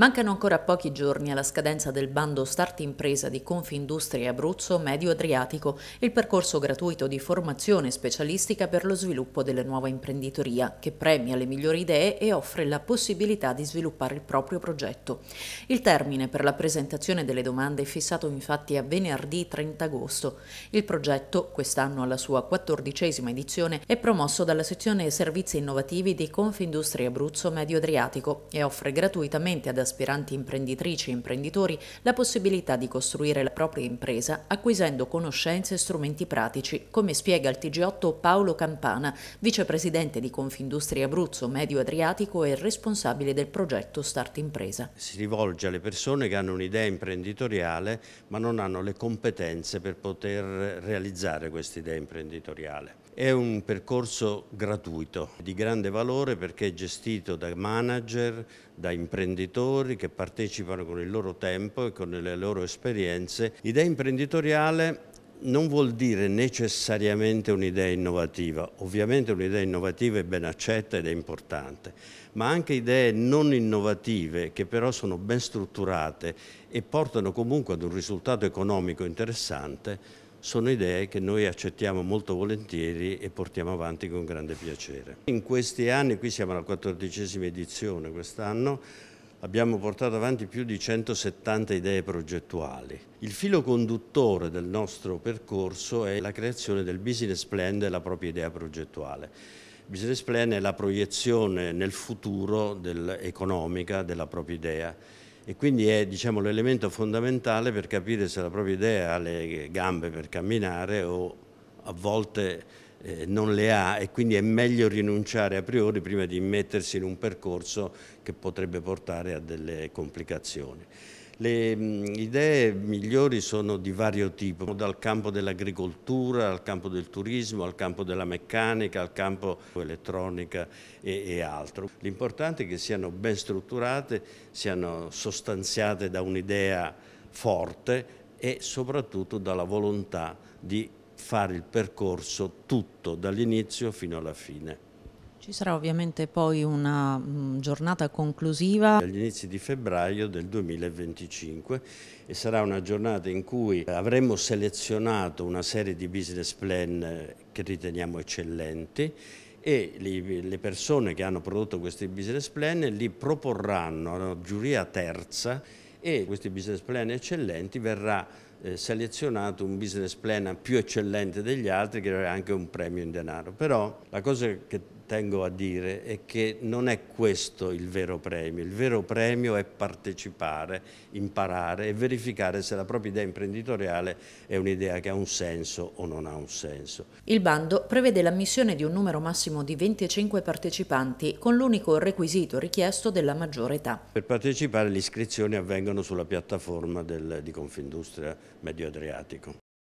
Mancano ancora pochi giorni alla scadenza del bando Start Impresa di Confindustria Abruzzo Medio Adriatico, il percorso gratuito di formazione specialistica per lo sviluppo della nuova imprenditoria, che premia le migliori idee e offre la possibilità di sviluppare il proprio progetto. Il termine per la presentazione delle domande è fissato infatti a venerdì 30 agosto. Il progetto, quest'anno alla sua quattordicesima edizione, è promosso dalla sezione Servizi Innovativi di Confindustria Abruzzo Medio Adriatico e offre gratuitamente ad assistenti aspiranti imprenditrici e imprenditori la possibilità di costruire la propria impresa acquisendo conoscenze e strumenti pratici, come spiega il TG8 Paolo Campana, vicepresidente di Confindustria Abruzzo Medio Adriatico e responsabile del progetto Start Impresa. Si rivolge alle persone che hanno un'idea imprenditoriale ma non hanno le competenze per poter realizzare questa idea imprenditoriale. È un percorso gratuito, di grande valore perché è gestito da manager, da imprenditori che partecipano con il loro tempo e con le loro esperienze. L'idea imprenditoriale non vuol dire necessariamente un'idea innovativa, ovviamente un'idea innovativa è ben accetta ed è importante, ma anche idee non innovative che però sono ben strutturate e portano comunque ad un risultato economico interessante sono idee che noi accettiamo molto volentieri e portiamo avanti con grande piacere. In questi anni, qui siamo alla quattordicesima edizione quest'anno, abbiamo portato avanti più di 170 idee progettuali. Il filo conduttore del nostro percorso è la creazione del business plan della propria idea progettuale. Il business plan è la proiezione nel futuro del, economica della propria idea e quindi è diciamo, l'elemento fondamentale per capire se la propria idea ha le gambe per camminare o a volte eh, non le ha e quindi è meglio rinunciare a priori prima di mettersi in un percorso che potrebbe portare a delle complicazioni. Le mm, idee migliori sono di vario tipo, dal campo dell'agricoltura al campo del turismo, al campo della meccanica, al campo elettronica e, e altro. L'importante è che siano ben strutturate, siano sostanziate da un'idea forte e soprattutto dalla volontà di fare il percorso tutto dall'inizio fino alla fine. Ci sarà ovviamente poi una mm, giornata conclusiva. Agli inizi di febbraio del 2025 e sarà una giornata in cui avremo selezionato una serie di business plan eh, che riteniamo eccellenti e le persone che hanno prodotto questi business plan li proporranno a una giuria terza e questi business plan eccellenti verrà eh, selezionato un business plan più eccellente degli altri che avrà anche un premio in denaro. Però la cosa che tengo a dire è che non è questo il vero premio, il vero premio è partecipare, imparare e verificare se la propria idea imprenditoriale è un'idea che ha un senso o non ha un senso. Il bando prevede l'ammissione di un numero massimo di 25 partecipanti con l'unico requisito richiesto della maggiore età. Per partecipare le iscrizioni avvengono sulla piattaforma del, di Confindustria Medio Adriatico.